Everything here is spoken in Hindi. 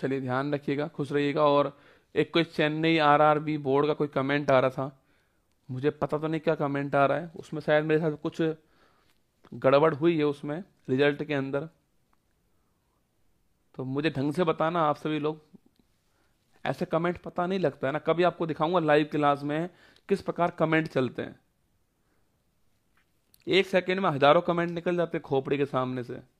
चलिए ध्यान रखिएगा खुश रहिएगा और एक कोई चेन्नई आरआरबी बोर्ड का कोई कमेंट आ रहा था मुझे पता तो नहीं क्या कमेंट आ रहा है उसमें शायद मेरे साथ कुछ गड़बड़ हुई है उसमें रिजल्ट के अंदर तो मुझे ढंग से बताना आप सभी लोग ऐसे कमेंट पता नहीं लगता है ना कभी आपको दिखाऊंगा लाइव क्लास में किस प्रकार कमेंट चलते हैं एक सेकेंड में हजारों कमेंट निकल जाते खोपड़ी के सामने से